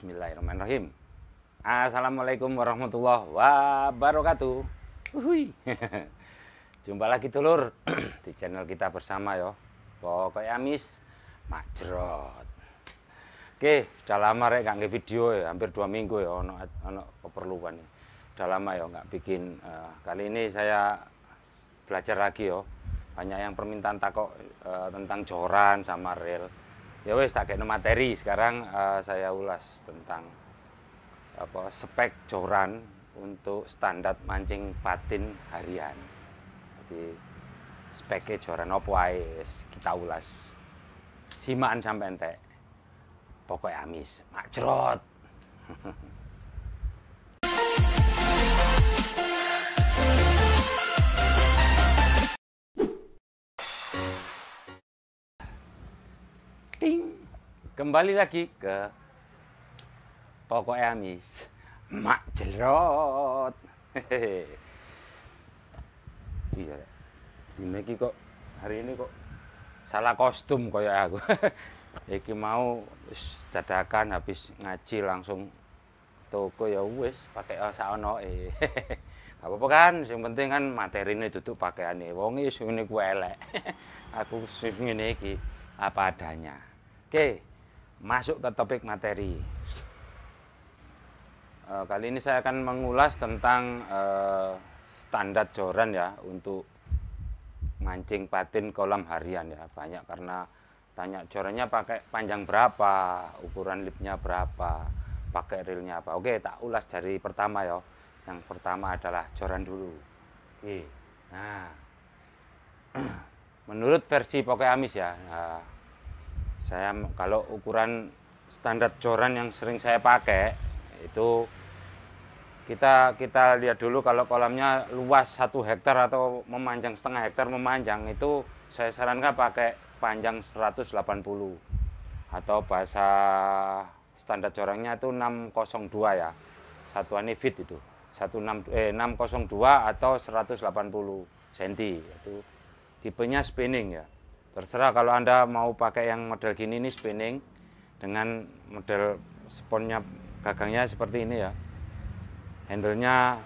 Bismillahirrahmanirrahim. Assalamualaikum warahmatullahi wabarakatuh. Uhuy. Jumpa lagi telur di channel kita bersama yo. Pokoknya amis macrot. Oke, udah lama rek nggak video ya, hampir dua minggu ya, ono ono keperluan. Udah lama ya nggak bikin. Uh, kali ini saya belajar lagi yo. Banyak yang permintaan takok uh, tentang joran sama rel ya wes tak kayak materi sekarang uh, saya ulas tentang apa spek joran untuk standar mancing patin harian jadi speknya joran apa ae kita ulas simaan sampai entek pokoknya amis makjrot kembali lagi ke pokok Amis mak jelrot iya ini kok hari ini kok salah kostum kayak aku iki mau dadakan habis ngaji langsung toko ya wis pakai saono eh apa-apa kan yang penting kan ini tutup pakaiane wong iki ini gue elek aku ngene iki apa adanya oke okay masuk ke topik materi. Eh, kali ini saya akan mengulas tentang eh, standar joran ya untuk mancing patin kolam harian ya banyak karena tanya jorannya pakai panjang berapa, ukuran lipnya berapa, pakai reelnya apa. Oke, tak ulas dari pertama ya. Yang pertama adalah joran dulu. Oke. Nah, menurut versi Pokai Amis ya. Nah, saya kalau ukuran standar joran yang sering saya pakai itu kita kita lihat dulu kalau kolamnya luas satu hektar atau memanjang setengah hektar memanjang itu saya sarankan pakai panjang 180 atau bahasa standar corangnya itu 602 ya satuan fit itu 16 eh, 602 atau 180 cm itu tipenya spinning ya terserah kalau anda mau pakai yang model gini ini spinning dengan model sponnya gagangnya seperti ini ya handlenya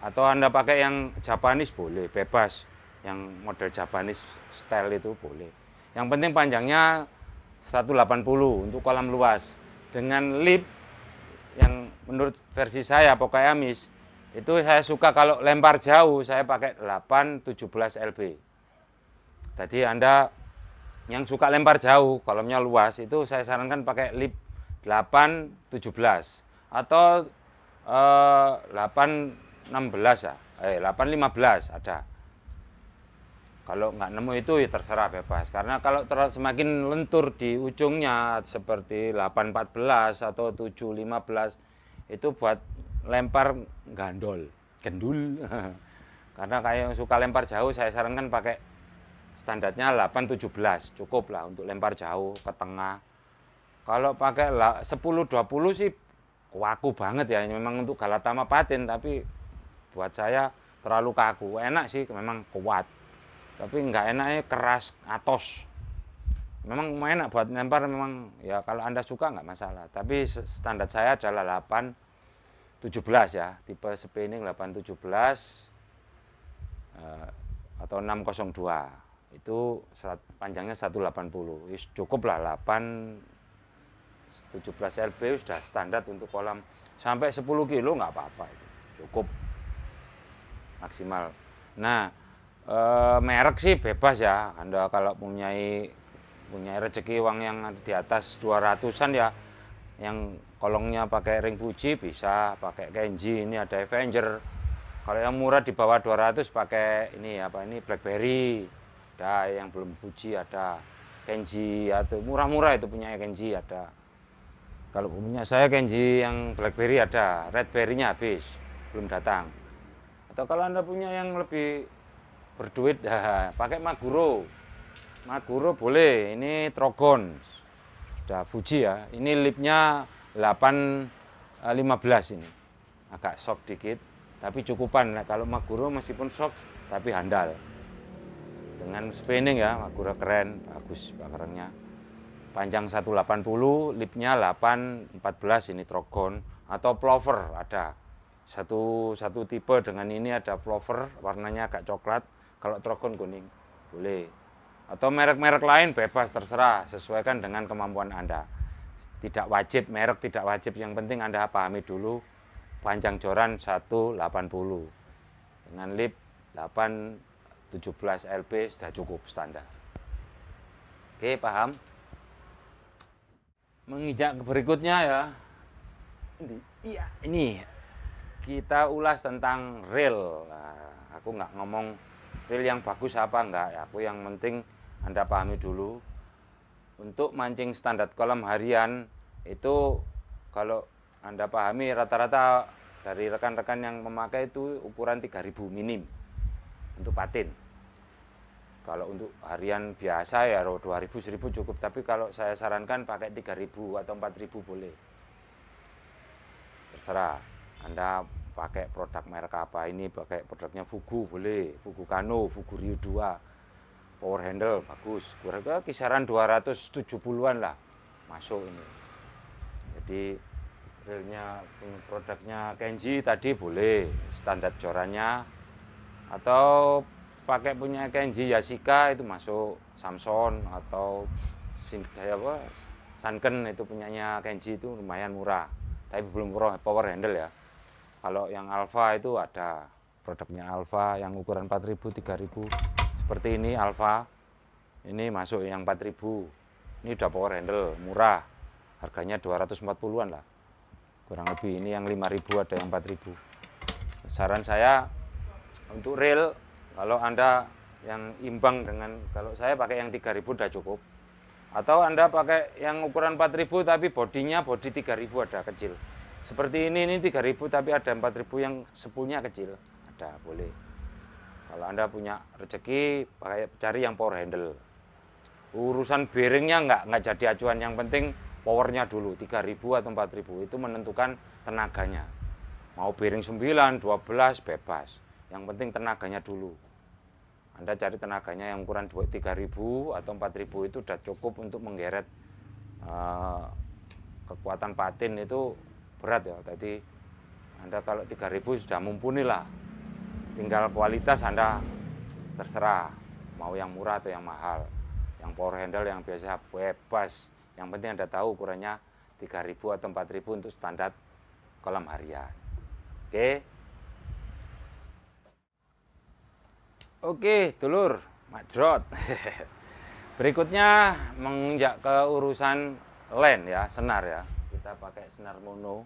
atau anda pakai yang Japanese boleh bebas yang model Japanese style itu boleh yang penting panjangnya 180 untuk kolam luas dengan lip yang menurut versi saya Pokayamis itu saya suka kalau lempar jauh saya pakai 8 17 lb jadi Anda yang suka lempar jauh, kolomnya luas, itu saya sarankan pakai lip 817 atau eh, 816 ya. Eh 815 ada. Kalau nggak nemu itu ya terserah bebas. Karena kalau semakin lentur di ujungnya seperti 814 atau 715 itu buat lempar gandol, gendul. Karena kayak yang suka lempar jauh saya sarankan pakai standarnya 8 cukup lah untuk lempar jauh ke tengah kalau pakai 10-20 sih kaku banget ya memang untuk Galatama Patin tapi buat saya terlalu kaku enak sih memang kuat tapi nggak enaknya keras atos memang enak buat lempar memang ya kalau anda suka nggak masalah tapi standar saya adalah 8 17 ya tipe spinning 817 eh, atau 602 itu serat, panjangnya 180 Yus, cukup lah 8 17 lb sudah standar untuk kolam sampai 10 kilo nggak apa-apa cukup maksimal nah e, merek sih bebas ya anda kalau punya punya rezeki uang yang di atas 200an ya yang kolongnya pakai ring Fuji bisa pakai Kenji ini ada Avenger kalau yang murah di bawah 200 pakai ini apa ini BlackBerry ada yang belum Fuji ada Kenji atau murah-murah itu punya Kenji ada kalau punya saya Kenji yang Blackberry ada Redberry-nya habis belum datang atau kalau anda punya yang lebih berduit pakai Maguro Maguro boleh ini Trogon sudah Fuji ya ini lipnya 8 15 ini agak soft dikit tapi cukupan nah, kalau Maguro meskipun soft tapi handal dengan spinning ya Magura keren bagus bakarannya panjang 180 lipnya 814 ini trogon atau plover ada satu satu tipe dengan ini ada plover warnanya agak coklat kalau trogon kuning boleh atau merek-merek lain bebas terserah sesuaikan dengan kemampuan anda tidak wajib merek tidak wajib yang penting anda pahami dulu panjang joran 180 dengan lip 8 17 LP sudah cukup standar. Oke, paham? Menginjak ke berikutnya ya. Iya, ini kita ulas tentang reel. Nah, aku nggak ngomong reel yang bagus apa nggak. Aku yang penting Anda pahami dulu. Untuk mancing standar kolam harian itu kalau Anda pahami rata-rata dari rekan-rekan yang memakai itu ukuran 3000 minim untuk patin. Kalau untuk harian biasa ya 2000 1000 cukup, tapi kalau saya sarankan pakai 3000 atau 4000 boleh. Terserah Anda pakai produk merek apa ini, pakai produknya Fugu boleh, Fugu Kano, Fugu Ryu 2. Power handle bagus, harga kisaran 270-an lah masuk ini. Jadi realnya produknya Kenji tadi boleh standar corannya atau pakai punya Kenji Yasika itu masuk Samson atau eh, apa Sunken itu punyanya Kenji itu lumayan murah tapi belum power handle ya kalau yang Alpha itu ada produknya Alpha yang ukuran 4000 3000 seperti ini Alpha ini masuk yang 4000 ini udah power handle murah harganya 240-an lah kurang lebih ini yang 5000 ada yang 4000 saran saya untuk rail kalau Anda yang imbang dengan kalau saya pakai yang 3000 sudah cukup. Atau Anda pakai yang ukuran 4000 tapi bodinya bodi 3000 ada kecil. Seperti ini ini 3000 tapi ada 4000 yang sepunya kecil. Ada boleh. Kalau Anda punya rezeki pakai cari yang power handle. Urusan bearingnya nggak nggak jadi acuan yang penting powernya dulu 3000 atau 4000 itu menentukan tenaganya. Mau bearing 9, 12 bebas. Yang penting tenaganya dulu. Anda cari tenaganya yang ukuran 3000 atau 4000 itu sudah cukup untuk menggeret uh, kekuatan patin itu berat ya. Tadi Anda kalau 3000 sudah mumpuni lah. Tinggal kualitas Anda terserah mau yang murah atau yang mahal. Yang power handle yang biasa bebas. Yang penting Anda tahu ukurannya 3000 atau 4000 untuk standar kolam harian. Oke. Okay? Oke, dulur, majrot. Berikutnya menginjak ke urusan len ya, senar ya. Kita pakai senar mono.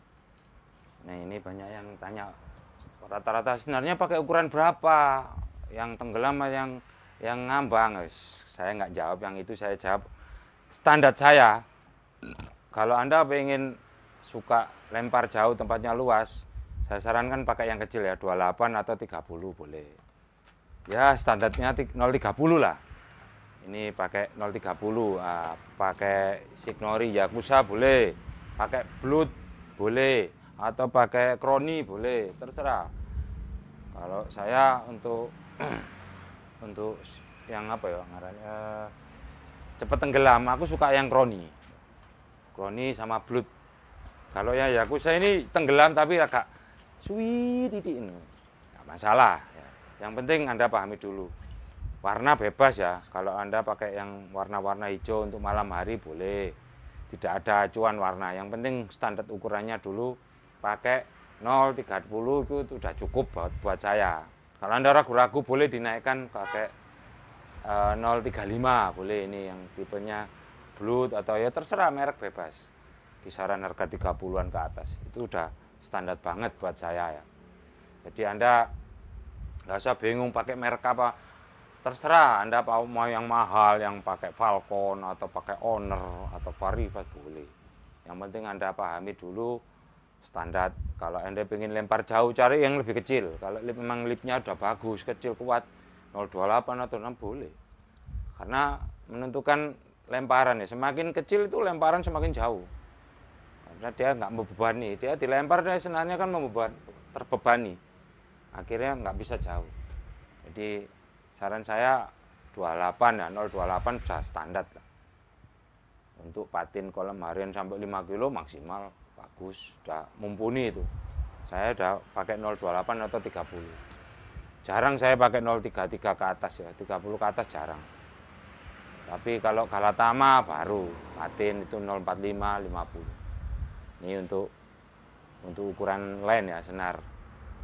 Nah, ini banyak yang tanya rata-rata senarnya pakai ukuran berapa? Yang tenggelam yang yang ngambang? Saya nggak jawab yang itu, saya jawab standar saya. Kalau Anda pengen suka lempar jauh tempatnya luas, saya sarankan pakai yang kecil ya, 28 atau 30 boleh ya standarnya 030 lah ini pakai 030 nah, pakai Signori Yakuza boleh pakai Blood boleh atau pakai Kroni boleh terserah kalau saya untuk untuk yang apa ya ngaranya cepat cepet tenggelam aku suka yang Kroni Kroni sama Blood kalau yang Yakuza ini tenggelam tapi agak suwi titik ini nggak masalah yang penting Anda pahami dulu. Warna bebas ya. Kalau Anda pakai yang warna-warna hijau untuk malam hari boleh. Tidak ada acuan warna. Yang penting standar ukurannya dulu pakai 030 itu sudah cukup buat, buat saya. Kalau Anda ragu-ragu boleh dinaikkan pakai e, eh, 035 boleh ini yang tipenya blue atau ya terserah merek bebas. Kisaran harga 30-an ke atas. Itu udah standar banget buat saya ya. Jadi Anda nggak usah bingung pakai merek apa terserah anda mau yang mahal yang pakai Falcon atau pakai Honor atau Varivas boleh yang penting anda pahami dulu standar kalau anda ingin lempar jauh cari yang lebih kecil kalau lip, memang lipnya udah bagus kecil kuat 028 atau 6 boleh karena menentukan lemparan ya semakin kecil itu lemparan semakin jauh karena dia nggak membebani dia dilempar dia senarnya kan membebani terbebani akhirnya nggak bisa jauh jadi saran saya 28 ya 028 bisa standar lah untuk patin kolam harian sampai 5 kilo maksimal bagus sudah mumpuni itu saya udah pakai 028 atau 30 jarang saya pakai 033 ke atas ya 30 ke atas jarang tapi kalau Galatama baru patin itu 045 50 ini untuk untuk ukuran lain ya senar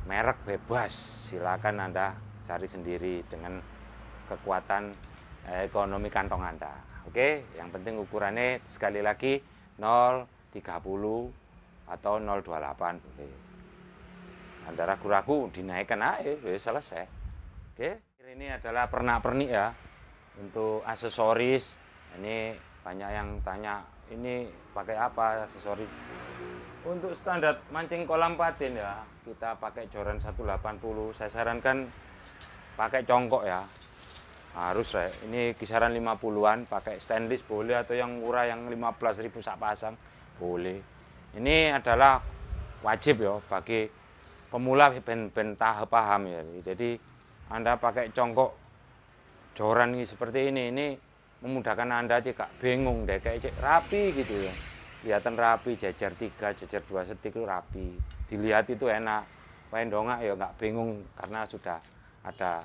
merek bebas silakan anda cari sendiri dengan kekuatan eh, ekonomi kantong anda oke yang penting ukurannya sekali lagi 030 atau 028 oke. anda ragu-ragu dinaikkan aja ya selesai oke ini adalah pernak-pernik ya untuk aksesoris ini banyak yang tanya ini pakai apa aksesoris untuk standar mancing kolam patin ya, kita pakai joran 180. Saya sarankan pakai congkok ya. Harus ya. Ini kisaran 50-an, pakai stainless boleh atau yang murah yang 15.000 sak pasang boleh. Ini adalah wajib ya bagi pemula ben-ben tahap paham ya. Jadi Anda pakai congkok joran seperti ini ini memudahkan Anda cek bingung deh kayak rapi gitu ya kelihatan rapi jajar tiga jajar dua setik itu rapi dilihat itu enak main dongak ya nggak bingung karena sudah ada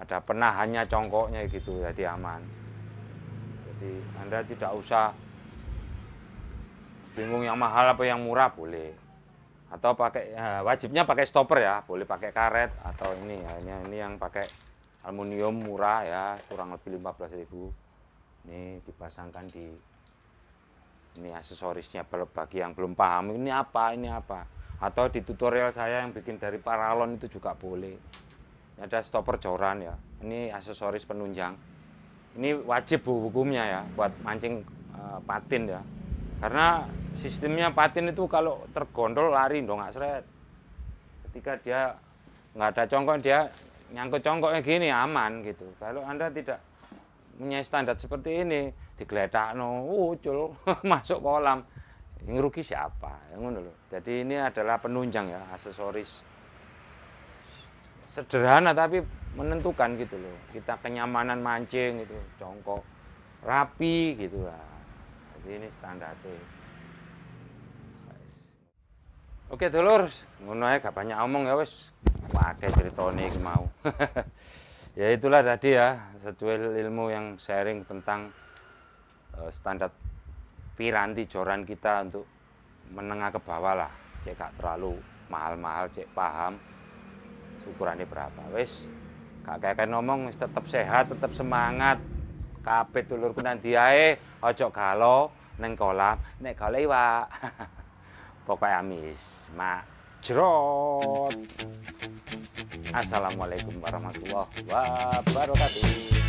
ada penahannya congkoknya gitu jadi aman jadi anda tidak usah bingung yang mahal apa yang murah boleh atau pakai eh, wajibnya pakai stopper ya boleh pakai karet atau ini ya ini, ini yang pakai aluminium murah ya kurang lebih 15.000 ini dipasangkan di ini aksesorisnya bagi yang belum paham ini apa ini apa atau di tutorial saya yang bikin dari paralon itu juga boleh ini ada stopper joran ya ini aksesoris penunjang ini wajib hukumnya ya buat mancing e, patin ya karena sistemnya patin itu kalau tergondol lari dong nggak seret ketika dia nggak ada congkok dia nyangkut congkoknya gini aman gitu kalau anda tidak punya standar seperti ini no ucul uh, masuk kolam yang rugi siapa yang dulu jadi ini adalah penunjang ya aksesoris sederhana tapi menentukan gitu loh kita kenyamanan mancing gitu congkok rapi gitu lah jadi ini standarnya oke telur ngono ya gak banyak omong ya wes pakai nih mau ya itulah tadi ya secuil ilmu yang sharing tentang Eh, standar piranti joran kita untuk menengah ke bawah lah cek gak terlalu mahal-mahal cek paham ukurannya berapa wes gak kayak ngomong tetap sehat tetap semangat kape dulur kunan diae ojo galo neng kolam nek galo iwa pokoknya amis mak jerot assalamualaikum warahmatullahi wabarakatuh